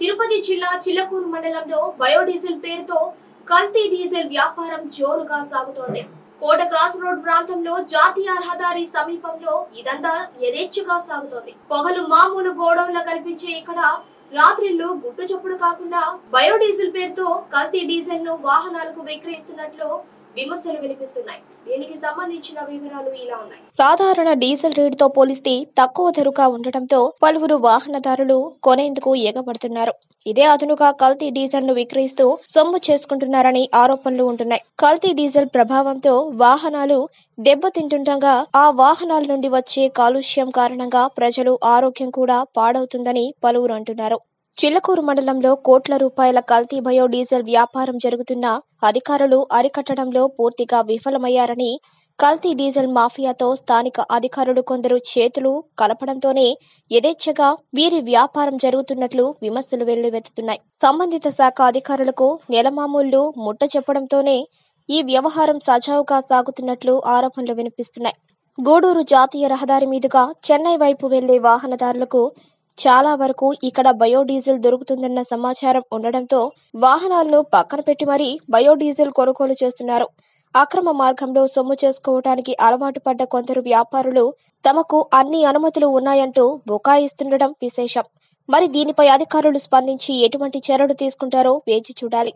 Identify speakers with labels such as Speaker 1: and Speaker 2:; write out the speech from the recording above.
Speaker 1: తిరుపతి జిల్లా చిల్లకూరు మండలంలో బయోడీజిల్ పేరుతో కల్తీ డీజిల్ వ్యాపారం జోరుగా సాగుతోంది కోట క్రాస్ రోడ్ ప్రాంతంలో జాతీయ రహదారి సమీపంలో ఇదంతా యథేచ్ఛగా సాగుతోంది పొగలు మామూలు గోడౌన్లా కనిపించే ఇక్కడ రాత్రిళ్ళు గుట్టు చప్పుడు కాకుండా బయోడీజిల్ పేరుతో కల్తీ డీజిల్ ను వాహనాలకు విక్రయిస్తున్నట్లు విమర్శలు వినిపిస్తున్నాయి దీనికి సంబంధించిన వివరాలు ఇలా ఉన్నాయి సాధారణ డీజిల్ రేటుతో పోలిస్తే తక్కువ ధరగా ఉండటంతో పలువురు వాహనదారులు కొనేందుకు ఎగబడుతున్నారు ఇదే అదునుగా కల్తీ డీజిల్ ను విక్రయిస్తూ సొమ్ము చేసుకుంటున్నారని ఆరోపణలు ఉంటున్నాయి కల్తీ డీజిల్ ప్రభావంతో వాహనాలు దెబ్బతింటుండగా ఆ వాహనాల నుండి వచ్చే కాలుష్యం కారణంగా ప్రజలు ఆరోగ్యం కూడా పాడవుతుందని పలువురు అంటున్నారు చిల్లకూరు మండలంలో కోట్ల రూపాయల కల్తీ బయో డీజిల్ వ్యాపారం జరుగుతున్నా అధికారులు అరికట్టడంలో పూర్తిగా విఫలమయ్యారని కల్తీ డీజిల్ మాఫియాతో స్థానిక అధికారులు కొందరు చేతులు కలపడంతోనే యథేచ్ఛగా వీరి వ్యాపారం జరుగుతున్నట్లు విమర్శలు వెల్లువెత్తుతున్నాయి సంబంధిత శాఖ అధికారులకు నెలమామూళ్లు ముట్ట చెప్పడంతోనే ఈ వ్యవహారం సజావుగా సాగుతున్నట్లు ఆరోపణలు వినిపిస్తున్నాయి గూడూరు జాతీయ రహదారి మీదుగా చెన్నై వైపు వెళ్లే వాహనదారులకు చాలా వరకు ఇక్కడ బయోడీజిల్ దొరుకుతుందన్న సమాచారం ఉండడంతో వాహనాలను పక్కన పెట్టి మరీ బయోడీజిల్ కొనుగోలు చేస్తున్నారు అక్రమ మార్గంలో సొమ్ము చేసుకోవడానికి అలవాటు పడ్డ కొందరు వ్యాపారులు తమకు అన్ని అనుమతులు ఉన్నాయంటూ బుకాయిస్తుండటం విశేషం మరి దీనిపై అధికారులు స్పందించి ఎటువంటి చర్యలు తీసుకుంటారో వేచి చూడాలి